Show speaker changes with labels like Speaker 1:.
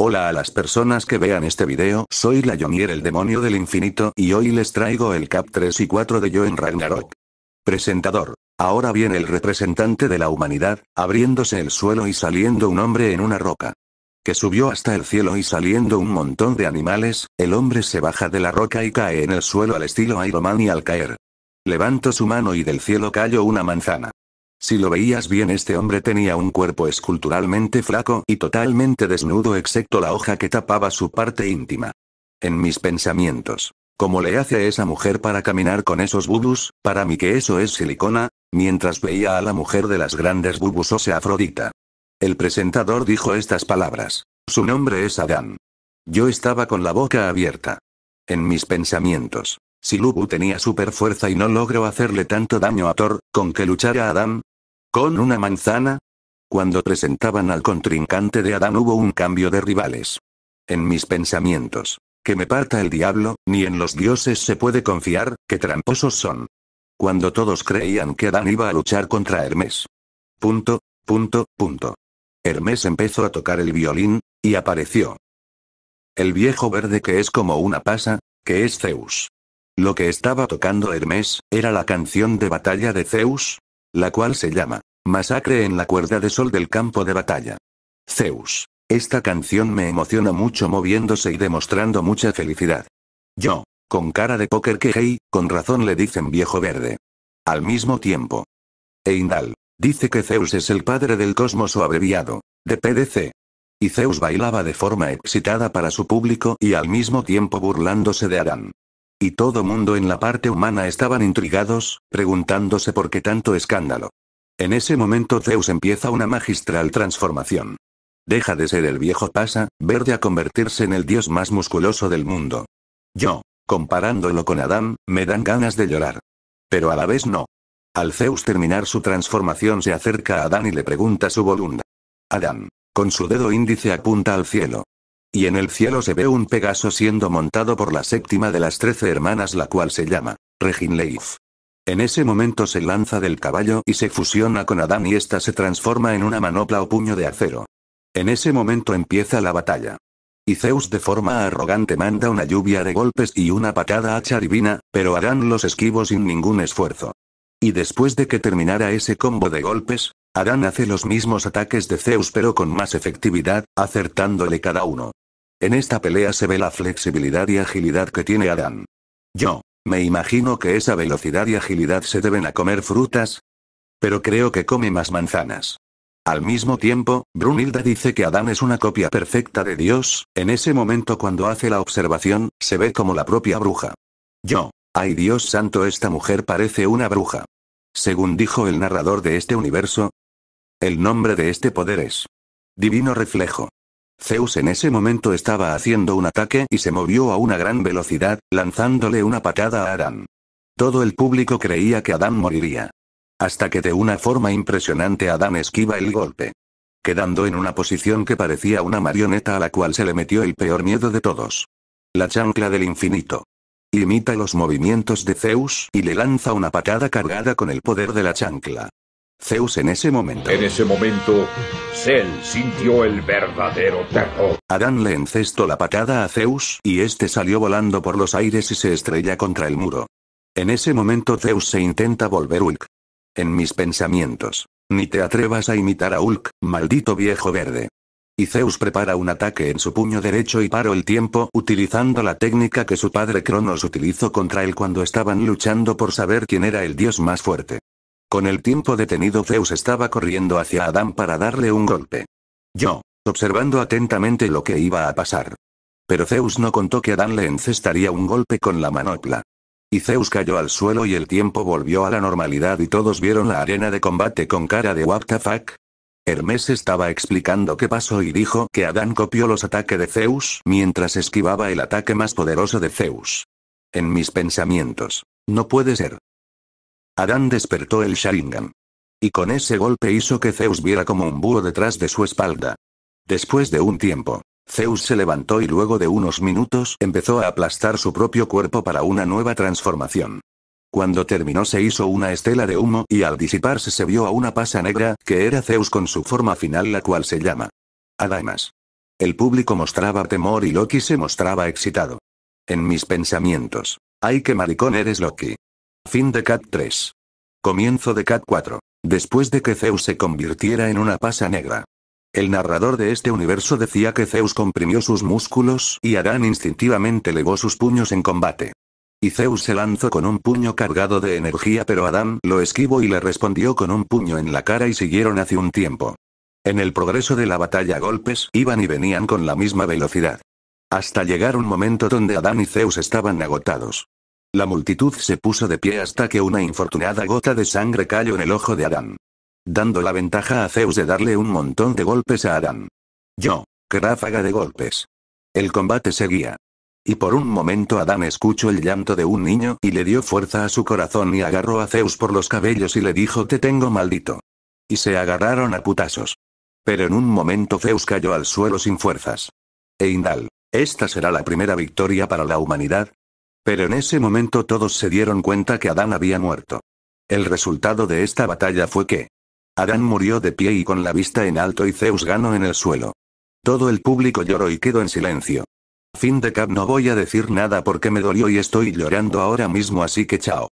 Speaker 1: Hola a las personas que vean este video, soy la Yomir el demonio del infinito y hoy les traigo el cap 3 y 4 de Yo en Ragnarok. Presentador. Ahora viene el representante de la humanidad, abriéndose el suelo y saliendo un hombre en una roca. Que subió hasta el cielo y saliendo un montón de animales, el hombre se baja de la roca y cae en el suelo al estilo Iron Man y al caer. Levanto su mano y del cielo cayó una manzana. Si lo veías bien este hombre tenía un cuerpo esculturalmente flaco y totalmente desnudo excepto la hoja que tapaba su parte íntima. En mis pensamientos. ¿Cómo le hace a esa mujer para caminar con esos bubus? Para mí que eso es silicona, mientras veía a la mujer de las grandes bubus o sea Afrodita. El presentador dijo estas palabras. Su nombre es Adán. Yo estaba con la boca abierta. En mis pensamientos. Si Lubu tenía super fuerza y no logró hacerle tanto daño a Thor, con que luchara Adán, ¿Con una manzana? Cuando presentaban al contrincante de Adán hubo un cambio de rivales. En mis pensamientos. Que me parta el diablo, ni en los dioses se puede confiar, que tramposos son. Cuando todos creían que Adán iba a luchar contra Hermes. Punto, punto, punto. Hermes empezó a tocar el violín, y apareció. El viejo verde que es como una pasa, que es Zeus. Lo que estaba tocando Hermes, era la canción de batalla de Zeus, la cual se llama Masacre en la cuerda de sol del campo de batalla. Zeus. Esta canción me emociona mucho moviéndose y demostrando mucha felicidad. Yo, con cara de póker que hey, con razón le dicen viejo verde. Al mismo tiempo. Eindal. Dice que Zeus es el padre del cosmos o abreviado, de PDC. Y Zeus bailaba de forma excitada para su público y al mismo tiempo burlándose de Adán. Y todo mundo en la parte humana estaban intrigados, preguntándose por qué tanto escándalo. En ese momento Zeus empieza una magistral transformación. Deja de ser el viejo pasa, verde a convertirse en el dios más musculoso del mundo. Yo, comparándolo con Adán, me dan ganas de llorar. Pero a la vez no. Al Zeus terminar su transformación se acerca a Adán y le pregunta su voluntad. Adán, con su dedo índice apunta al cielo. Y en el cielo se ve un Pegaso siendo montado por la séptima de las trece hermanas, la cual se llama Reginleif. En ese momento se lanza del caballo y se fusiona con Adán y ésta se transforma en una manopla o puño de acero. En ese momento empieza la batalla. Y Zeus de forma arrogante manda una lluvia de golpes y una patada a Charibina, pero Adán los esquivo sin ningún esfuerzo. Y después de que terminara ese combo de golpes, Adán hace los mismos ataques de Zeus pero con más efectividad, acertándole cada uno. En esta pelea se ve la flexibilidad y agilidad que tiene Adán. Yo, me imagino que esa velocidad y agilidad se deben a comer frutas. Pero creo que come más manzanas. Al mismo tiempo, Brunilda dice que Adán es una copia perfecta de Dios, en ese momento cuando hace la observación, se ve como la propia bruja. Yo, ay Dios santo, esta mujer parece una bruja. Según dijo el narrador de este universo, el nombre de este poder es Divino Reflejo. Zeus en ese momento estaba haciendo un ataque y se movió a una gran velocidad, lanzándole una patada a Adán. Todo el público creía que Adán moriría. Hasta que de una forma impresionante Adán esquiva el golpe. Quedando en una posición que parecía una marioneta a la cual se le metió el peor miedo de todos. La chancla del infinito. Imita los movimientos de Zeus y le lanza una patada cargada con el poder de la chancla. Zeus en ese momento. En ese momento, Cell sintió el verdadero terror. Adán le encestó la patada a Zeus y este salió volando por los aires y se estrella contra el muro. En ese momento Zeus se intenta volver Hulk. En mis pensamientos. Ni te atrevas a imitar a Hulk, maldito viejo verde. Y Zeus prepara un ataque en su puño derecho y paró el tiempo utilizando la técnica que su padre Cronos utilizó contra él cuando estaban luchando por saber quién era el dios más fuerte. Con el tiempo detenido Zeus estaba corriendo hacia Adán para darle un golpe. Yo, observando atentamente lo que iba a pasar. Pero Zeus no contó que Adán le encestaría un golpe con la manopla. Y Zeus cayó al suelo y el tiempo volvió a la normalidad y todos vieron la arena de combate con cara de what Hermes estaba explicando qué pasó y dijo que Adán copió los ataques de Zeus mientras esquivaba el ataque más poderoso de Zeus. En mis pensamientos. No puede ser. Adán despertó el Sharingan. Y con ese golpe hizo que Zeus viera como un búho detrás de su espalda. Después de un tiempo, Zeus se levantó y luego de unos minutos empezó a aplastar su propio cuerpo para una nueva transformación. Cuando terminó se hizo una estela de humo y al disiparse se vio a una pasa negra, que era Zeus con su forma final la cual se llama Adamas. El público mostraba temor y Loki se mostraba excitado. En mis pensamientos. Ay que maricón eres Loki. Fin de Cat 3. Comienzo de Cat 4. Después de que Zeus se convirtiera en una pasa negra. El narrador de este universo decía que Zeus comprimió sus músculos y Adán instintivamente levó sus puños en combate. Y Zeus se lanzó con un puño cargado de energía pero Adán lo esquivó y le respondió con un puño en la cara y siguieron hace un tiempo. En el progreso de la batalla golpes iban y venían con la misma velocidad. Hasta llegar un momento donde Adán y Zeus estaban agotados. La multitud se puso de pie hasta que una infortunada gota de sangre cayó en el ojo de Adán. Dando la ventaja a Zeus de darle un montón de golpes a Adán. Yo, qué ráfaga de golpes. El combate seguía. Y por un momento Adán escuchó el llanto de un niño y le dio fuerza a su corazón y agarró a Zeus por los cabellos y le dijo te tengo maldito. Y se agarraron a putazos. Pero en un momento Zeus cayó al suelo sin fuerzas. Eindal, esta será la primera victoria para la humanidad, pero en ese momento todos se dieron cuenta que Adán había muerto. El resultado de esta batalla fue que Adán murió de pie y con la vista en alto y Zeus ganó en el suelo. Todo el público lloró y quedó en silencio. Fin de cap no voy a decir nada porque me dolió y estoy llorando ahora mismo así que chao.